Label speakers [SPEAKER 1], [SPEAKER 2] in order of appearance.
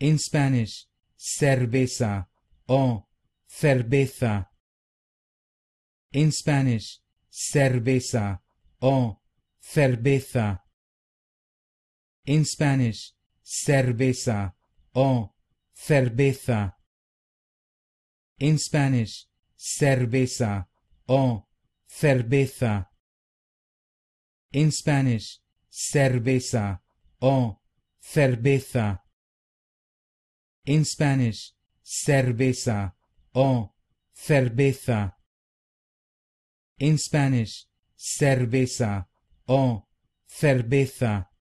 [SPEAKER 1] In Spanish, cerveza o cerveza. In Spanish, cerveza o cerveza. In Spanish, cerveza o cerveza. In Spanish, cerveza o cerveza. In Spanish, cerveza o cerveza. in Spanish, cerveza o cerveza. in Spanish, cerveza o cerveza.